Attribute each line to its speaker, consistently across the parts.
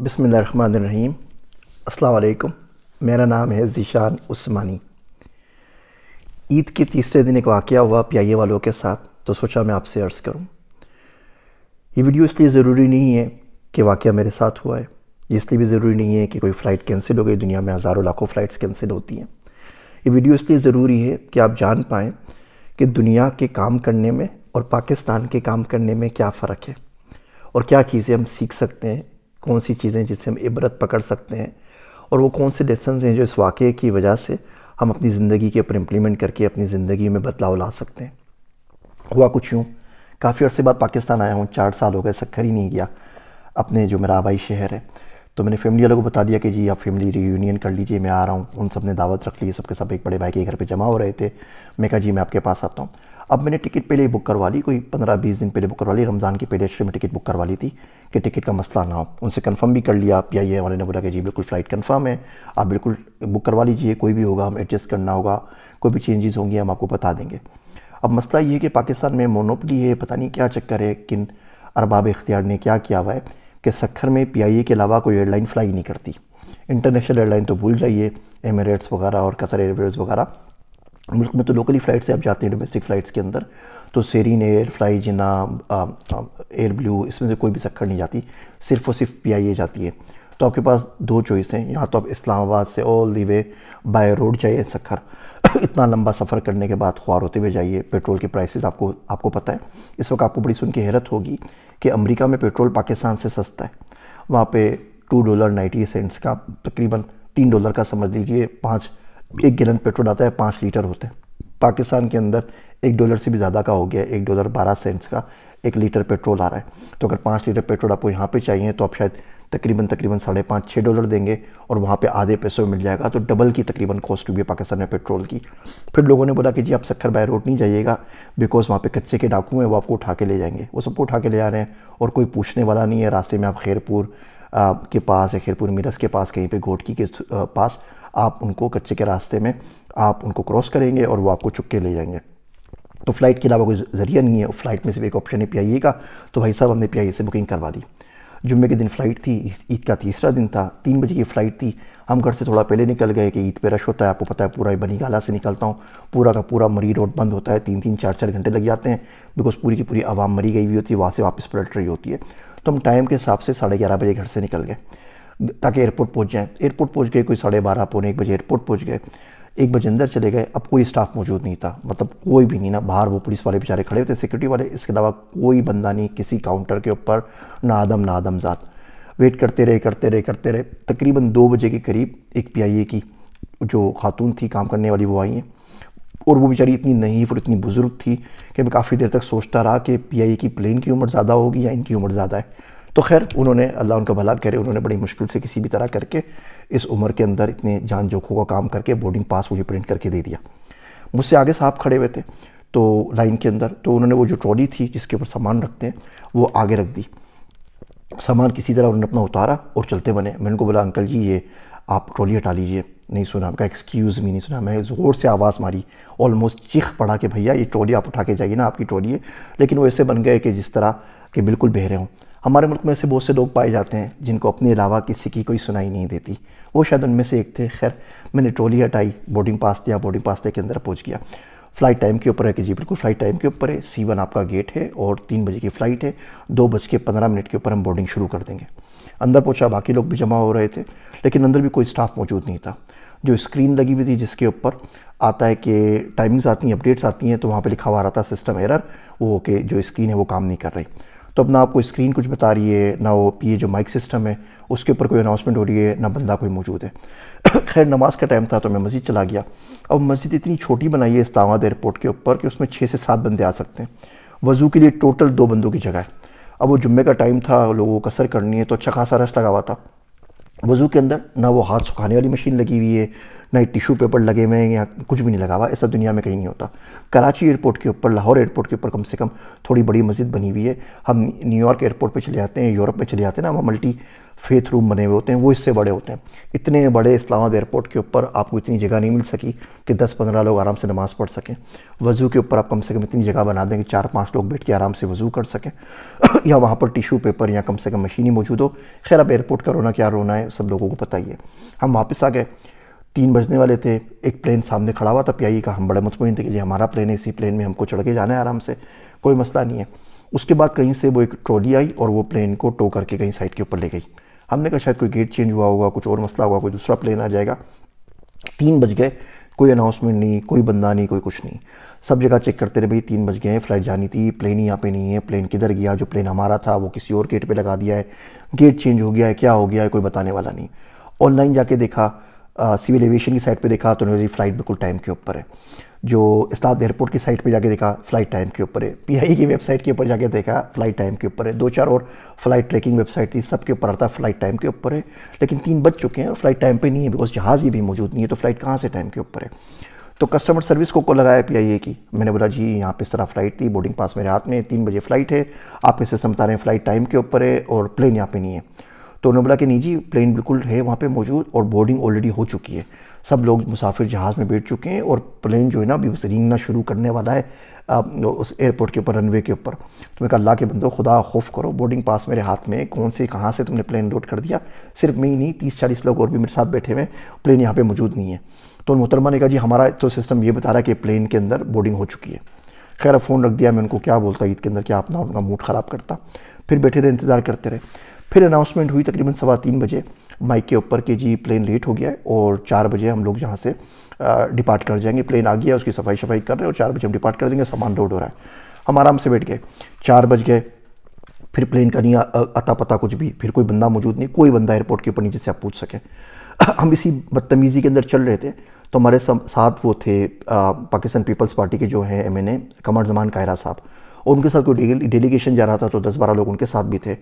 Speaker 1: बसमीम अलकुम मेरा नाम है ज़ीशान उस्मानी ईद के तीसरे दिन एक वाक़ हुआ पियाइए वालों के साथ तो सोचा मैं आपसे अर्ज़ करूँ ये वीडियो इसलिए ज़रूरी नहीं है कि वाक़ मेरे साथ हुआ है ये इसलिए भी ज़रूरी नहीं है कि कोई फ़्लाइट कैंसिल हो गई दुनिया में हज़ारों लाखों फ़्लाइट्स कैंसिल होती हैं ये वीडियो इसलिए ज़रूरी है कि आप जान पाएँ कि दुनिया के काम करने में और पाकिस्तान के काम करने में क्या फ़र्क है और क्या चीज़ें हम सीख सकते हैं कौन सी चीज़ें जिससे हम इबरत पकड़ सकते हैं और वो कौन से लेसन हैं जो इस वाक़े की वजह से हम अपनी ज़िंदगी के ऊपर इम्प्लीमेंट करके अपनी ज़िंदगी में बदलाव ला सकते हैं हुआ कुछ यूँ काफ़ी अर्से बाद पाकिस्तान आया हूँ चार साल हो गए सक्खर ही नहीं गया अपने जो मेरा आबाई शहर है तो मैंने फैमिली वालों को बता दिया कि जी आप फैमिली रीयूनियन कर लीजिए मैं आ रहा हूँ उन सब ने दावत रख ली सबके सब एक बड़े भाई के घर पे जमा हो रहे थे मैं कहा जी मैं आपके पास आता हूँ अब मैंने टिकट पहले ही बुक करवा ली कोई पंद्रह बीस दिन पहले बुक करवा ली रमज़ान की पहले एक्स्ट्रे में टिकट बुक करवा ली थी कि टिकट का मसला ना हो उनसे कंफर्म भी कर लिया आप पी आई ए वाले ने बोला कि जी बिल्कुल फ़्लाइट कंफर्म है आप बिल्कुल बुक करवा लीजिए कोई भी होगा हम एडजस्ट करना होगा कोई भी चेंजेस होंगे हम आपको बता देंगे अब मसला ये है कि पाकिस्तान में मोनोपली है पता नहीं क्या चक्कर है किन अरबाब इख्तियार ने क्या किया हुआ है कि सखर में पी आई ए के अलावा कोई एयरलाइन फ्लाई नहीं करती इंटरनेशनल एयरलाइन तो भूल जाइए एमरेट्स वगैरह और कतर एयरवेज वगैरह मुल्क में तो लोकली फ्लाइट से आप जाते हैं डोमेस्टिक फ्लाइट्स के अंदर तो सेरीन एयर फ्लाई जिना एयर ब्लू इसमें से कोई भी सक्खर नहीं जाती सिर्फ और सिर्फ पी आई ए जाती है तो आपके पास दो चॉइस हैं यहाँ तो आप इस्लामाबाद से all the way by road जाइए सक्खर इतना लंबा सफ़र करने के बाद ख्वार होते हुए जाइए पेट्रोल के प्राइसेस आपको आपको पता है इस वक्त आपको बड़ी सुन के हैरत होगी कि अमेरिका में पेट्रोल पाकिस्तान से सस्ता है वहाँ पे टू डॉलर नाइन्टी सेंट्स का तकरीबन तीन डॉलर का समझ लीजिए पाँच एक गैलन पेट्रोल आता है पाँच लीटर होते हैं पाकिस्तान के अंदर एक डॉलर से भी ज़्यादा का हो गया एक डॉलर बारह सेंट्स का एक लीटर पेट्रोल आ रहा है तो अगर पाँच लीटर पेट्रोल आपको यहाँ पे चाहिए तो आप शायद तकरीबन तकरीबन साढ़े पाँच छः डॉलर देंगे और वहाँ पे आधे पैसे में मिल जाएगा तो डबल की तकरीबन कॉस्ट हुई है पाकिस्तान में पेट्रोल की फिर लोगों ने बोला कि जी आप सक्खर बाय रोड नहीं जाइएगा बिकॉज़ वहाँ पे कच्चे के डाकू हैं वो आपको उठा के ले जाएंगे वो सबको उठा के ले जा रहे हैं और कोई पूछने वाला नहीं है रास्ते में आप खैरपुर के पास या खैरपुर मीरस के पास कहीं पर घोटकी के पास आप उनको कच्चे के रास्ते में आप उनको क्रॉस करेंगे और वो आपको चुप के ले जाएंगे तो फ्लाइट के अलावा कोई ज़रिया नहीं है फ्लाइट में सिर्फ एक ऑप्शन है पी e का तो भाई साहब हमने पी e से बुकिंग करवा दी जुम्मे के दिन फ़्लाइट थी ईद का तीसरा दिन था तीन बजे की फ़्लाइट थी हम घर से थोड़ा पहले निकल गए कि ईद पे रश होता है आपको पता है पूरा बनी गाला से निकलता हूँ पूरा का पूरा मरी रोड बंद होता है तीन तीन चार चार घंटे लग जाते हैं बिकॉज पूरी की पूरी आवाम मरी गई हुई होती है वहाँ से वापस पलट रही होती है तो हम टाइम के हिसाब से साढ़े ग्यारह बजे घर से निकल गए ताकि एयरपोर्ट पहुँच जाएँ एयरपोर्ट पहुँच गए कोई साढ़े बारह पौने एक बजे एयरपोर्ट पहुँच गए एक बजे अंदर चले गए अब कोई स्टाफ मौजूद नहीं था मतलब कोई भी नहीं ना बाहर वो पुलिस वाले बेचारे खड़े होते सिक्योरिटी वाले इसके अलावा कोई बंदा नहीं किसी काउंटर के ऊपर ना आदम ना आदम ज़ात वेट करते रहे करते रहे करते रहे तकरीबन दो बजे के करीब एक पी की जो खातून थी काम करने वाली वो आई हैं और वो बेचारी इतनी नहीफ और इतनी बुज़ुर्ग थी कि मैं काफ़ी देर तक सोचता रहा कि पी की प्लेन की उम्र ज़्यादा होगी या इनकी उम्र ज़्यादा है तो खैर उन्होंने अल्लाह उनका भला करे उन्होंने बड़ी मुश्किल से किसी भी तरह करके इस उम्र के अंदर इतने जान जोखों का काम करके बोर्डिंग पास मुझे प्रिंट करके दे दिया मुझसे आगे साहब खड़े हुए थे तो लाइन के अंदर तो उन्होंने वो जो ट्रॉली थी जिसके ऊपर सामान रखते हैं वो आगे रख दी सामान किसी तरह उन्होंने अपना उतारा और चलते बने मैंने उनको बोला अंकल जी ये आप ट्रॉली हटा लीजिए नहीं सुना उनका एक्सक्यूज़ भी नहीं सुना मैं ज़ोर से आवाज़ मारी ऑलमोस्ट चीख पड़ा कि भैया ये ट्रॉली आप उठा के जाइए ना आपकी ट्रॉली है लेकिन वो ऐसे बन गए कि जिस तरह कि बिल्कुल बहरे हों हमारे मुल्क में ऐसे बहुत से लोग पाए जाते हैं जिनको अपने अलावा किसी की कोई सुनाई नहीं देती वो शायद उनमें से एक थे खैर मैंने ट्रोली हटाई बोर्डिंग पास दिया बोर्डिंग पास दे के अंदर पहुँच गया फ़्लाइट टाइम के ऊपर है कि जी बिल्कुल फ़्लाइट टाइम के ऊपर है सी वन आपका गेट है और तीन बजे की फ़्लाइट है दो बज के पंद्रह मिनट के ऊपर हम बोर्डिंग शुरू कर देंगे अंदर पहुंचा बाकी लोग भी जमा हो रहे थे लेकिन अंदर भी कोई स्टाफ मौजूद नहीं था जो स्क्रीन लगी हुई थी जिसके ऊपर आता है कि टाइमिंग्स आती हैं अपडेट्स आती हैं तो वहाँ पर लिखा हुआ रहा था सिस्टम एरर वो के जो स्क्रीन है वो काम नहीं कर रही तो अब ना आपको स्क्रीन कुछ बता रही है ना वो ये जो माइक सिस्टम है उसके ऊपर कोई अनाउंसमेंट हो रही है ना बंदा कोई मौजूद है खैर नमाज का टाइम था तो मैं मस्जिद चला गया अब मस्जिद इतनी छोटी बनाई है इस्लामाबाद एयरपोर्ट के ऊपर कि उसमें छः से सात बंदे आ सकते हैं वज़ू के लिए टोटल दो बंदों की जगह है अब वो जुम्मे का टाइम था लोगों को कसर करनी है तो अच्छा खासा रश लगा हुआ था वज़ू के अंदर ना वो हाथ सुखाने वाली मशीन लगी हुई है ना ही टिशू पेपर लगे हुए हैं या कुछ भी नहीं लगा हुआ ऐसा दुनिया में कहीं नहीं होता कराची एयरपोर्ट के ऊपर लाहौर एयरपोर्ट के ऊपर कम से कम थोड़ी बड़ी मस्जिद बनी हुई है हम न्यूयॉर्क एयरपोर्ट पर चले जाते हैं यूरोप में चले जाते हैं ना हम मल्टी फेथ रूम बने हुए होते हैं वो इससे बड़े होते हैं इतने बड़े इस्लामाबाद एयरपोर्ट के ऊपर आपको इतनी जगह नहीं मिल सकी कि 10-15 लोग आराम से नमाज़ पढ़ सकें वज़ू के ऊपर आप कम से कम इतनी जगह बना दें कि चार पाँच लोग बैठ के आराम से वज़ू कर सकें या वहाँ पर टिशू पेपर या कम से कम मशीनी मौजूद हो खैर अब एयरपोर्ट का रोना क्या रोना है सब लोगों को पता ही है हम वापस आ गए तीन बजने वाले थे एक प्लेन सामने खड़ा हुआ था पी का हम बड़े मुतमिन थे कि जी हमारा प्लेन है इसी प्लेन में हमको चढ़ के जाना है आराम से कोई मसला नहीं है उसके बाद कहीं से वो एक ट्रॉली आई और वो प्लेन को टो करके कहीं साइड के ऊपर ले गई हमने कहा शायद कोई गेट चेंज हुआ होगा कुछ और मसला हुआ कोई दूसरा प्लेन आ जाएगा तीन बज गए कोई अनाउंसमेंट नहीं कोई बंदा नहीं कोई कुछ नहीं सब जगह चेक करते रहे भाई तीन बज गए फ्लाइट जानी थी प्लेन यहाँ पे नहीं है प्लेन किधर गया जो प्लेन हमारा था वो किसी और गेट पे लगा दिया है गेट चेंज हो गया है क्या हो गया है कोई बताने वाला नहीं ऑनलाइन जाके देखा सिविल एविएशन की साइड पर देखा तो फ्लाइट बिल्कुल टाइम के ऊपर है जो इस्ताद एयरपोर्ट की साइट पे जाके देखा फ़्लाइट टाइम के ऊपर है पीआई e की वेबसाइट के ऊपर जाके देखा फ़्लाइट टाइम के ऊपर है दो चार और फ़्लाइट ट्रैकिंग वेबसाइट थी सब के ऊपर आता फ़्लाइट टाइम के ऊपर है लेकिन तीन बज चुके हैं और फ़्लाइट टाइम पे नहीं है बिकॉज जहाज़ ही भी मौजूद नहीं है तो फ़्लाइट कहाँ से टाइम के ऊपर है तो कस्टमर सर्विस को को लगाया पी e की मैंने बोला जी यहाँ इस तरह फ़्लाइट थी बोर्डिंग पास मेरे हाथ में तीन बजे फ़्लाइट है आप कैसे समझा रहे हैं फ़्लाइट टाइम के ऊपर है और प्लेन यहाँ पे नहीं है तो उन्होंने बोला कि निजी प्लेन बिल्कुल है वहाँ पे मौजूद और बोर्डिंग ऑलरेडी हो चुकी है सब लोग मुसाफिर जहाज़ में बैठ चुके हैं और प्लेन जो है ना अभी रिंगना शुरू करने वाला है आ, उस एयरपोर्ट के ऊपर रनवे के ऊपर तो मैं अल्लाह के बंदो खुदा खौफ करो बोर्डिंग पास मेरे हाथ में कौन से कहाँ से तुमने प्लेन लोड कर दिया सिर्फ मैं ही नहीं तीस चालीस लोग और भी मेरे साथ बैठे हुए प्लेन यहाँ पर मौजूद नहीं है तो मोहतरमा ने कहा जी हमारा तो सिस्टम ये बता रहा है कि प्लेन के अंदर बोर्डिंग हो चुकी है खैर फ़ोन रख दिया मैं उनको क्या बोलता ईद के अंदर क्या अपना उनका मूड ख़राब करता फिर बैठे रहे इंतज़ार करते रहे फिर अनाउंसमेंट हुई तकरीबन सवा तीन बजे माइक के ऊपर कि जी प्लेन लेट हो गया है और चार बजे हम लोग यहाँ से डिपार्ट कर जाएंगे प्लेन आ गया उसकी सफाई शफाई कर रहे हैं और चार बजे हम डिपार्ट कर देंगे सामान लोड हो रहा है हम आराम से बैठ गए चार बज गए फिर प्लेन का नहीं अता पता कुछ भी फिर कोई बंदा मौजूद नहीं कोई बंदा एयरपोर्ट के ऊपर नहीं जिससे आप पूछ सकें हम इसी बदतमीज़ी के अंदर चल रहे थे तो हमारे साथ वो थे पाकिस्तान पीपल्स पार्टी के जो हैं M N A Qamar Zaman Kaira साहब और उनके साथ कोई डेलीगेशन जा रहा था तो दस बारह लोग उनके साथ भी थे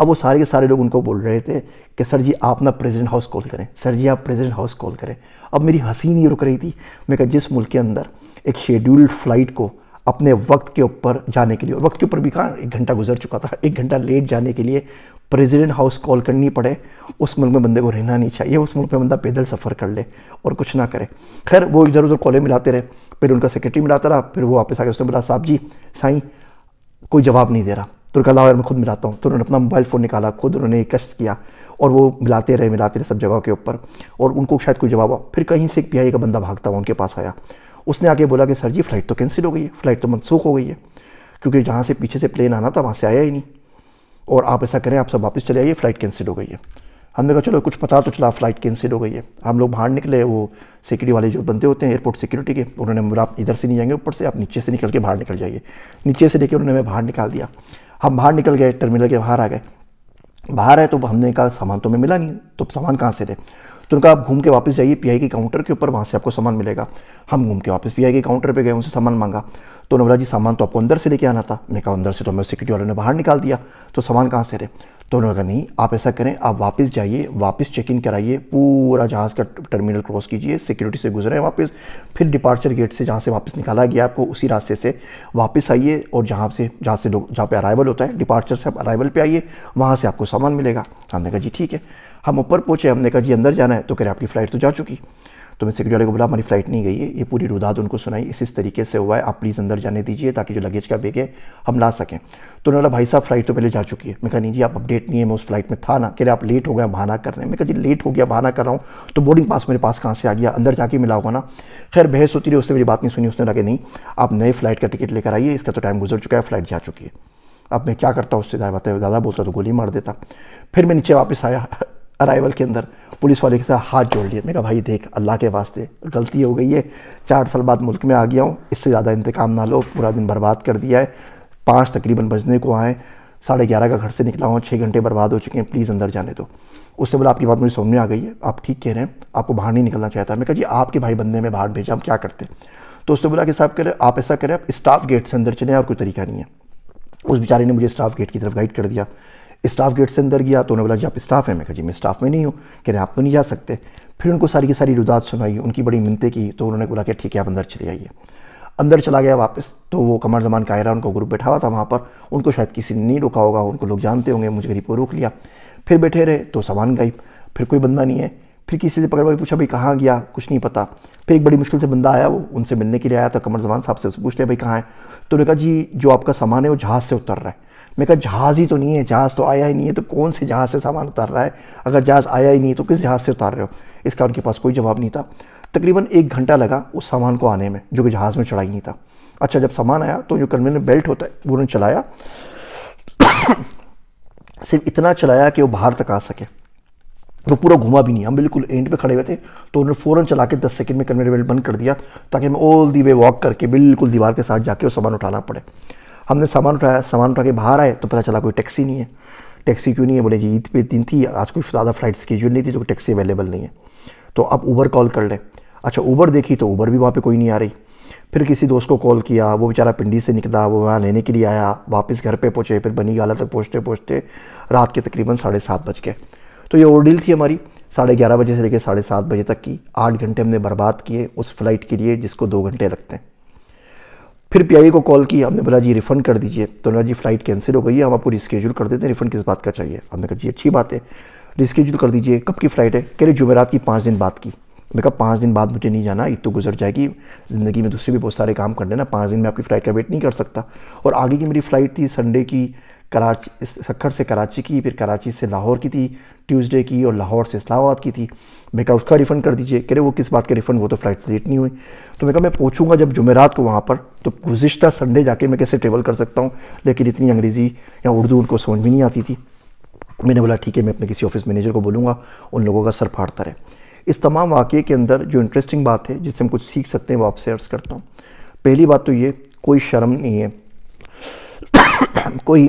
Speaker 1: अब वो सारे के सारे लोग उनको बोल रहे थे कि सर जी आप ना प्रेसिडेंट हाउस कॉल करें सर जी आप प्रेसिडेंट हाउस कॉल करें अब मेरी हंसी नहीं रुक रही थी मैं कहा जिस मुल्क के अंदर एक शेड्यूल्ड फ्लाइट को अपने वक्त के ऊपर जाने के लिए और वक्त के ऊपर भी कहाँ एक घंटा गुजर चुका था एक घंटा लेट जाने के लिए प्रेसिडेंट हाउस कॉल करनी पड़े उस मुल्क में बंदे को रहना नहीं चाहिए उस मुल्क में बंदा पैदल सफ़र कर ले और कुछ ना करे खैर वो इधर उधर कॉलेज मिलाते रहे फिर उनका सेक्रेटरी मिलाता रहा फिर वो वापस आ गया उसने बोला साहब जी साई कोई जवाब नहीं दे रहा तुर्काला मैं खुद मिलाता हूँ तो उन्होंने अपना मोबाइल फ़ोन निकाला खुद उन्होंने कश्त किया और वो मिलाते रहे मिलाते रहे सब जगह के ऊपर और उनको शायद कोई जवाब फिर कहीं से एक पी का बंदा भागता हुआ उनके पास आया उसने आके बोला कि सर जी फ़्लाइट तो कैंसिल हो गई है फ़्लाइट तो मनसूख हो गई है क्योंकि जहाँ से पीछे से प्लेन आना था वहाँ से आया ही नहीं और आप ऐसा करें आप सब वापस चले आइए फ़्लाइट कैंसिल हो गई है हमने कहा चलो कुछ पता तो चला फ़्लाइट कैंसिल हो गई है हम लोग बाहर निकले वो सिक्योरिटी वाले जो बंदे होते हैं एयरपोर्ट सिक्योरिटी के उन्होंने बोला आप इधर से नहीं जाएंगे ऊपर से आप नीचे से निकल के बाहर निकल जाइए नीचे से लेकर उन्होंने हमें बाहर निकाल दिया हम बाहर निकल गए टर्मिनल के बाहर आ गए बाहर है तो हमने कहा सामान तो हमें मिला नहीं तो सामान कहाँ से दे तो उनका आप घूम के वापस जाइए पीआई के काउंटर के ऊपर वहाँ से आपको सामान मिलेगा हम घूम के वापस पीआई के काउंटर पे गए उनसे सामान मांगा तो उन्होंने बोला जी सामान तो आपको अंदर से लेके आना था मैंने कहा अंदर से तो हमें सिक्योरिटी वालों ने बाहर निकाल दिया तो सामान कहाँ से रहे तो उन्होंने कहा नहीं आप ऐसा करें आप वापस जाइए वापस चेक इन कराइए पूरा जहाज़ का टर्मिनल क्रॉस कीजिए सिक्योरिटी से गुजरें वापस फिर डिपार्चर गेट से जहाँ से वापस निकाला गया आपको उसी रास्ते से वापस आइए और जहाँ से जहाँ से लोग जहाँ पर अराइवल होता है डिपार्चर से आप अराइवल पर आइए वहाँ से आपको सामान मिलेगा हमने कहा जी ठीक है हम ऊपर पहुँचे हमने कहा जी अंदर जाना है तो कह रहे आपकी फ़्लाइट तो जा चुकी तो मैं सिक्योरिटी को बोला हमारी फ्लाइट नहीं गई है ये पूरी रुदात उनको सुनाई इस इस तरीके से हुआ है आप प्लीज़ अंदर जाने दीजिए ताकि जो लगेज का बेग है हम ला सकें तो उन्होंने भाई साहब फ्लाइट तो पहले जा चुकी है मैं कहा नहीं जी आप अपडेट नहीं है मैं उस फ्लाइट में था ना कह रहे आप लेट हो गया बहाना कर रहे हैं मैं कहा जी लेट हो गया बहाना कर रहा हूँ तो बोर्डिंग पास मेरे पास कहाँ से आ गया अंदर जाके मिला होगा ना खैर बहस होती रही उसने मेरी बात नहीं सुनी उसने लगे नहीं आप नए फ्लाइट का टिकट लेकर आइए इसका तो टाइम गुजर चुका है फ्लाइट जा चुकी है अब मैं क्या करता उससे दादा बताया दादा बोलता तो गोली मार देता फिर मैं नीचे वापस आया अराइवल के अंदर पुलिस वाले के साथ हाथ जोड़ लिया मेरा भाई देख अल्लाह के वास्ते गलती हो गई है चार साल बाद मुल्क में आ गया हूँ इससे ज़्यादा इंतकाम ना लो पूरा दिन बर्बाद कर दिया है पाँच तकरीबन बजने को आए साढ़े ग्यारह का घर से निकला हूँ छः घंटे बर्बाद हो चुके हैं प्लीज़ अंदर जाने दो उससे बोला आपकी बात मुझे समझ में आ गई है आप ठीक कह रहे हैं आपको बाहर नहीं निकलना चाहता मैं कहा जी आपके भाई बंदे में बाहर भेजा हम क्या करते तो उसने बोला कि साहब करें आप ऐसा करें आप स्टाफ गेट से अंदर चले और कोई तरीका नहीं है उस बेचारे ने मुझे स्टाफ गेट की तरफ गाइड कर दिया स्टाफ गेट से अंदर गया तो उन्होंने बोला जी आप स्टाफ हैं मैं कहा जी मैं स्टाफ में नहीं हूँ कह रहे आप तो नहीं जा सकते फिर उनको सारी की सारी रुदात सुनाई उनकी बड़ी मिनतें की तो उन्होंने बोला कि ठीक है आप अंदर चले आइए अंदर चला गया वापस तो वो कमर जमान आयरा उनका ग्रुप बैठा हुआ था वहाँ पर उनको शायद किसी ने नहीं रोका होगा उनको लोग जानते होंगे मुझे गरीब को रोक लिया फिर बैठे रहे तो सामान गई फिर कोई बंदा नहीं है फिर किसी से पकड़ कर पूछा भाई कहाँ गया कुछ नहीं पता फिर एक बड़ी मुश्किल से बंदा आया वो उनसे मिलने के लिए आया था कमर जमान साहब से पूछ हैं भाई कहाँ है तो उन्होंने कहा जी जो आपका सामान है वो जहाज़ से उतर रहा है मैं कहा जहाज़ ही तो नहीं है जहाज़ तो आया ही नहीं है तो कौन से जहाज़ से सामान उतार रहा है अगर जहाज़ आया ही नहीं है तो किस जहाज़ से उतार रहे हो इसका उनके पास कोई जवाब नहीं था तकरीबन एक घंटा लगा उस सामान को आने में जो कि जहाज़ में चढ़ा ही नहीं था अच्छा जब सामान आया तो जो कन्वेनर बेल्ट होता है वो उन्होंने चलाया सिर्फ इतना चलाया कि वो बाहर तक आ सके वो पूरा घुमा भी नहीं हम बिल्कुल एंड पे खड़े हुए थे तो उन्होंने फ़ौरन चला के दस सेकंड में कन्वेयर बेल्ट बंद कर दिया ताकि हमें ऑल दी वे वॉक करके बिल्कुल दीवार के साथ जाके वो सामान उठाना पड़े हमने सामान उठाया सामान उठा के बाहर आए तो पता चला कोई टैक्सी नहीं है टैक्सी क्यों नहीं है बोले जी ईद पे दिन थी आज कोई ज़्यादा फ्लाइट स्केजूल नहीं थी जो तो टैक्सी अवेलेबल नहीं है तो आप ऊबर कॉल कर लें अच्छा ऊबर देखी तो ऊबर भी वहाँ पर कोई नहीं आ रही फिर किसी दोस्त को कॉल किया वो बेचारा पिंडी से निकला वो वहाँ लेने के लिए आया वापस घर पर पहुँचे फिर बनी गाला तक पहुँचते पहुँचते रात के तकरीबन साढ़े सात बज गए तो ये ओरडील थी हमारी साढ़े ग्यारह बजे से लेकर साढ़े सात बजे तक की आठ घंटे हमने बर्बाद किए उस फ्लाइट के लिए जिसको दो घंटे लगते हैं फिर पी को कॉल किया हमने बोला जी रिफ़ंड कर दीजिए तो ना जी फ्लाइट कैंसिल हो गई है हम आपको रिस्केजूल कर देते हैं रिफ़ंड किस बात का चाहिए हमने कहा जी अच्छी बात है रिस्केजूल कर दीजिए कब की फ़्लाइट है कह रहे जुमेरात की पाँच दिन बाद की मैं कहा पाँच दिन बाद मुझे नहीं जाना ईद तो गुजर जाएगी ज़िंदगी में दूसरे भी बहुत सारे काम करने ना पाँच दिन में आपकी फ़्लाइट का वेट नहीं कर सकता और आगे की मेरी फ़्लाइट थी संडे की कराची सखड़ से कराची की फिर कराची से लाहौर की थी ट्यूसडे की और लाहौर से इस्लामाबाद की थी मैं कहा उसका रिफ़ंड कर दीजिए कह रहे वो किस बात का रिफ़ंड वो तो फ़्लाइट लेट नहीं हुई तो मैं कहा मैं पूछूंगा जब जुमेरात को वहाँ पर तो गुज्त संडे जाके मैं कैसे ट्रेवल कर सकता हूँ लेकिन इतनी अंग्रेज़ी या उर्दू उनको समझ में नहीं आती थी मैंने बोला ठीक है मैं अपने किसी ऑफिस मैनेजर को बोलूँगा उन लोगों का सर फाड़ता रहे इस तमाम वाक़े के अंदर जो इंटरेस्टिंग बात है जिससे हम कुछ सीख सकते हैं वो आपसे अर्ज़ करता हूँ पहली बात तो ये कोई शर्म नहीं है कोई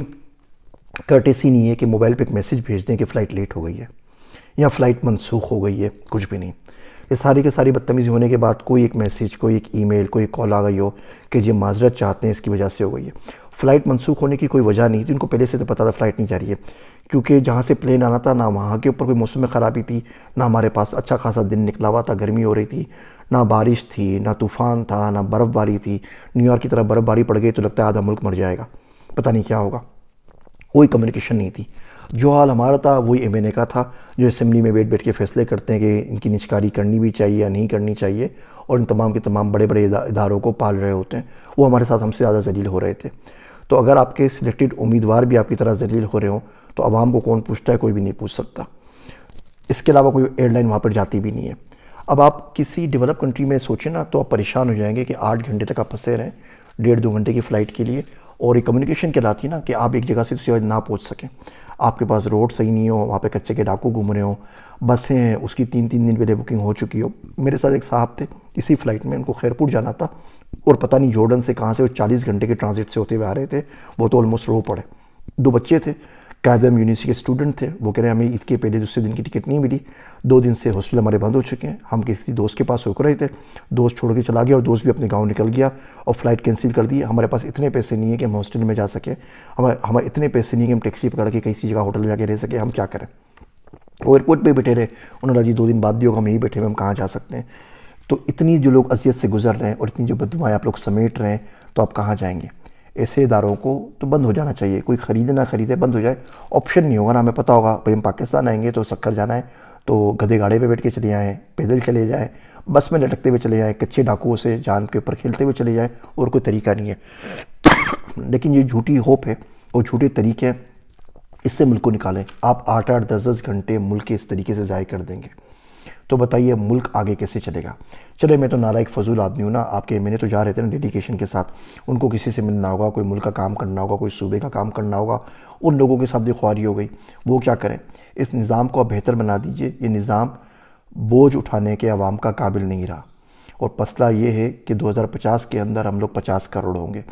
Speaker 1: कर्टेसी नहीं है कि मोबाइल पे एक मैसेज भेज दें कि फ़्लाइट लेट हो गई है या फ़्लाइट मनसूख हो गई है कुछ भी नहीं ये सारी के सारी बदतमीज़ी होने के बाद कोई एक मैसेज कोई एक ईमेल कोई कॉल आ गई हो कि ये माजरत चाहते हैं इसकी वजह से हो गई है फ़्लाइट मनसूख होने की कोई वजह नहीं थी उनको पहले से तो पता था फ़्लाइट नहीं जा रही है क्योंकि जहाँ से प्लेन आना था ना वहाँ के ऊपर कोई मौसम में ख़राबी थी ना हमारे पास अच्छा खासा दिन निकला हुआ था गर्मी हो रही थी ना बारिश थी ना तूफ़ान था ना बर्फ़बारी थी न्यूयॉर्क की तरह बर्फ़बारी पड़ गई तो लगता है आधा मुल्क मर जाएगा पता नहीं क्या होगा कोई कम्युनिकेशन नहीं थी जो हाल हमारा था वही एम का था जो असम्बली में बैठ बैठ के फैसले करते हैं कि इनकी निचकारी करनी भी चाहिए या नहीं करनी चाहिए और इन तमाम के तमाम बड़े बड़े इदारों को पाल रहे होते हैं वो हमारे साथ हमसे ज़्यादा जलील हो रहे थे तो अगर आपके सिलेक्टेड उम्मीदवार भी आपकी तरह जलील हो रहे हों तो आवाम को कौन पूछता है कोई भी नहीं पूछ सकता इसके अलावा कोई एयरलाइन वहाँ पर जाती भी नहीं है अब आप किसी डेवलप कंट्री में सोचें ना तो आप परेशान हो जाएंगे कि आठ घंटे तक आप फंसे रहें डेढ़ दो घंटे की फ़्लाइट के लिए और ये कम्युनिकेशन कहलाती है ना कि आप एक जगह से दूसरी जगह ना पहुँच सकें आपके पास रोड सही नहीं हो वहाँ पे कच्चे के डाकू घूम रहे हो बसें हैं उसकी तीन तीन दिन पहले बुकिंग हो चुकी हो मेरे साथ एक साहब थे इसी फ्लाइट में उनको खैरपुर जाना था और पता नहीं जॉर्डन से कहाँ से वो चालीस घंटे के ट्रांजिट से होते हुए आ रहे थे वो तो ऑलमोस्ट रो पड़े दो बच्चे थे कायदम यूनिवर्सिटी के स्टूडेंट थे वो कह रहे हैं हमें ईद के पहले दूसरे दिन की टिकट नहीं मिली दो दिन से हॉस्टल हमारे बंद हो चुके हैं हम किसी दोस्त के पास होकर रहे थे दोस्त छोड़ के चला गया और दोस्त भी अपने गाँव निकल गया और फ्लाइट कैंसिल कर दी हमारे पास इतने पैसे नहीं है कि हम हॉस्टल में जा सकें हमारे हमारे इतने पैसे नहीं है कि हम टैक्सी पकड़ के किसी जगह होटल में जाकर रह सकें हम क्या करें वो एयरपोर्ट पर बैठे रहे उन्होंने जी दो दिन बाद भी होगा हम यहीं बैठे हुए हम कहाँ जा सकते हैं तो इतनी जो लोग अजियत से गुजर रहे हैं और इतनी जो बदमाएँ आप लोग समेट रहे हैं तो आप कहाँ जाएँगे ऐसे इदारों को तो बंद हो जाना चाहिए कोई ख़रीदे ना ख़रीदे बंद हो जाए ऑप्शन नहीं होगा ना हमें पता होगा भाई हम पाकिस्तान आएंगे तो सक्कर जाना है तो गधे गाड़े पे बैठ के चले जाएँ पैदल चले जाएँ बस में लटकते हुए चले जाएँ कच्चे डाकुओं से जान के ऊपर खेलते हुए चले जाएँ और कोई तरीका नहीं है लेकिन ये झूठी होप है और झूठे तरीके हैं इससे मुल्क को निकालें आप आठ आठ दस दस घंटे मुल्क के इस तरीके से ज़ाय कर देंगे तो बताइए मुल्क आगे कैसे चलेगा चले मैं तो नालायक फजूल आदमी हूँ ना आपके मैंने तो जा रहे थे ना डेडिकेशन के साथ उनको किसी से मिलना होगा कोई मुल्क का काम करना होगा कोई सूबे का काम करना होगा उन लोगों के साथ दिखवारी हो गई वो क्या करें इस निज़ाम को आप बेहतर बना दीजिए ये निज़ाम बोझ उठाने के आवाम का काबिल नहीं रहा और पसला ये है कि 2050 के अंदर हम लोग 50 करोड़ होंगे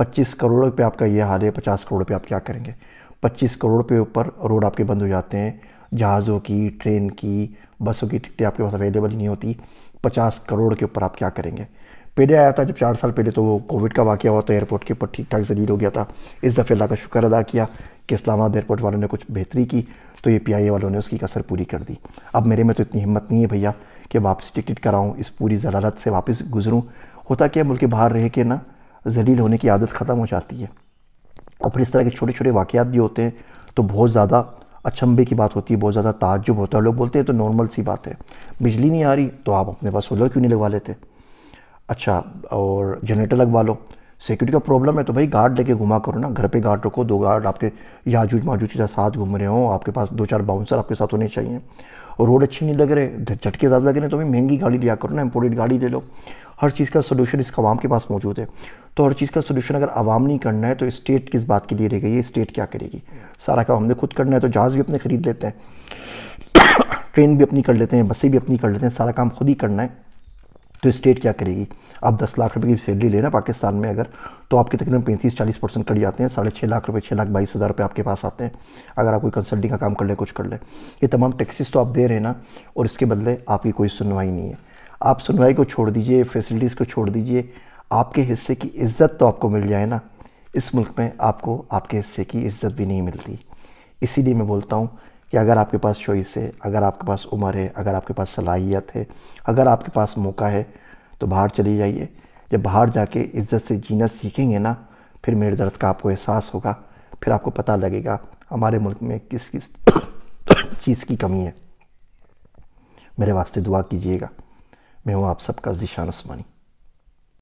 Speaker 1: 25 करोड़ पे आपका ये हाल है 50 करोड़ पे आप क्या करेंगे 25 करोड़ पे ऊपर रोड आपके बंद हो जाते हैं जहाज़ों की ट्रेन की बसों की टिकटें आपके पास अवेलेबल नहीं होती पचास करोड़ के ऊपर आप क्या करेंगे पहले आया था जब चार साल पहले तो वो कोविड का वाक़ हुआ तो एयरपोर्ट के ऊपर ठीक ठाक जलील हो गया था इस दफ़े अल्लाह का शुक्र अदा किया कि इस्लामाबाद एयरपोर्ट वालों ने कुछ बेहतरी की तो ये पी आई ए वालों ने उसकी कसर पूरी कर दी अब मेरे में तो इतनी हिम्मत नहीं है भैया कि वापस टिकट कराऊँ इस पूरी जलालत से वापस गुजरूँ होता क्या मुल्क के बाहर रह के ना जलील होने की आदत ख़त्म हो जाती है और फिर इस तरह के छोटे छोटे वाक़ भी होते हैं तो बहुत ज़्यादा अचंभे की बात होती है बहुत ज़्यादा ताज्जुब होता है लोग बोलते हैं तो नॉर्मल सी बात है बिजली नहीं आ रही तो आप अपने पास सोलर क्यों नहीं लगवा लेते अच्छा और जनरेटर लगवा लो सिक्योरिटी का प्रॉब्लम है तो भाई गार्ड लेके घुमा करो ना घर पे गार्ड रखो दो गार्ड आपके याजूज माजूज के साथ घूम रहे हो आपके पास दो चार बाउंसर आपके साथ होने चाहिए और रोड अच्छी नहीं लग रहे झटके ज़्यादा लग रहे हैं तो भाई महंगी गाड़ी लिया करो ना इम्पोर्टेड गाड़ी ले लो हर चीज़ का सोल्यूशन इस आवाम के पास मौजूद है तो हर चीज़ का सोल्यूशन अगर आवाम नहीं करना है तो स्टेट किस बात के लिए रह गई है स्टेट क्या करेगी सारा काम हमने खुद करना है तो जहाज़ भी अपने ख़रीद लेते हैं ट्रेन भी अपनी कर लेते हैं बसें भी अपनी कर लेते हैं सारा काम खुद ही करना है तो स्टेट क्या करेगी आप दस लाख रुपए की सैलरी लेना पाकिस्तान में अगर तो आपके तकरीबन पैंतीस चालीस परसेंट कट जाते हैं साढ़े छः लाख रुपए छः लाख बाईस हज़ार रुपये आपके पास आते हैं अगर आप कोई कंसल्टिंग का काम कर ले कुछ कर ले ये तमाम टैक्सेस तो आप दे रहे हैं ना और इसके बदले आपकी कोई सुनवाई नहीं है आप सुनवाई को छोड़ दीजिए फैसिलिटीज़ को छोड़ दीजिए आपके हिस्से की इज्जत तो आपको मिल जाए ना इस मुल्क में आपको आपके हिस्से की इज्जत भी नहीं मिलती इसीलिए मैं बोलता हूँ कि अगर आपके पास चॉइस है अगर आपके पास उम्र है अगर आपके पास सलाहियत है अगर आपके पास मौका है तो बाहर चली जाइए जब बाहर जाके इज़्ज़त से जीना सीखेंगे ना फिर मेरे दर्द का आपको एहसास होगा फिर आपको पता लगेगा हमारे मुल्क में किस किस चीज़ की कमी है मेरे वास्ते दुआ कीजिएगा मैं हूँ आप सबका जिशान उस्मानी